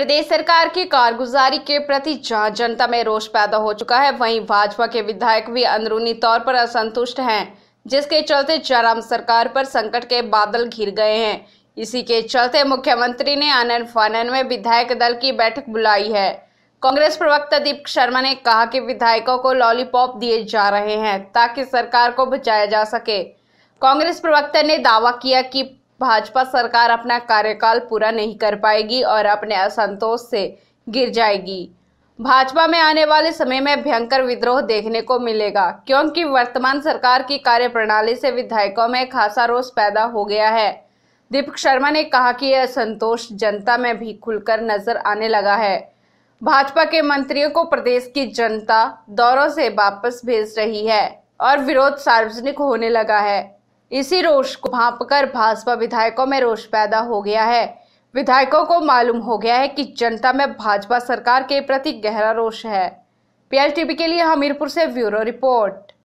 प्रदेश सरकार की कारगुजारी के प्रति जहाँ जनता में रोष पैदा हो चुका है वहीं भाजपा के विधायक भी अंदरूनी तौर पर असंतुष्ट हैं जिसके चलते जयराम सरकार पर संकट के बादल घिर गए हैं इसी के चलते मुख्यमंत्री ने आनंद फानन में विधायक दल की बैठक बुलाई है कांग्रेस प्रवक्ता दीप शर्मा ने कहा कि विधायकों को लॉलीपॉप दिए जा रहे हैं ताकि सरकार को बचाया जा सके कांग्रेस प्रवक्ता ने दावा किया कि भाजपा सरकार अपना कार्यकाल पूरा नहीं कर पाएगी और अपने असंतोष से गिर जाएगी भाजपा में आने वाले समय में भयंकर विद्रोह देखने को मिलेगा क्योंकि वर्तमान सरकार की कार्यप्रणाली से विधायकों में खासा रोष पैदा हो गया है दीपक शर्मा ने कहा कि यह असंतोष जनता में भी खुलकर नजर आने लगा है भाजपा के मंत्रियों को प्रदेश की जनता दौरों से वापस भेज रही है और विरोध सार्वजनिक होने लगा है इसी रोष को भापकर भाजपा विधायकों में रोष पैदा हो गया है विधायकों को मालूम हो गया है कि जनता में भाजपा सरकार के प्रति गहरा रोष है टीवी के लिए हमीरपुर से ब्यूरो रिपोर्ट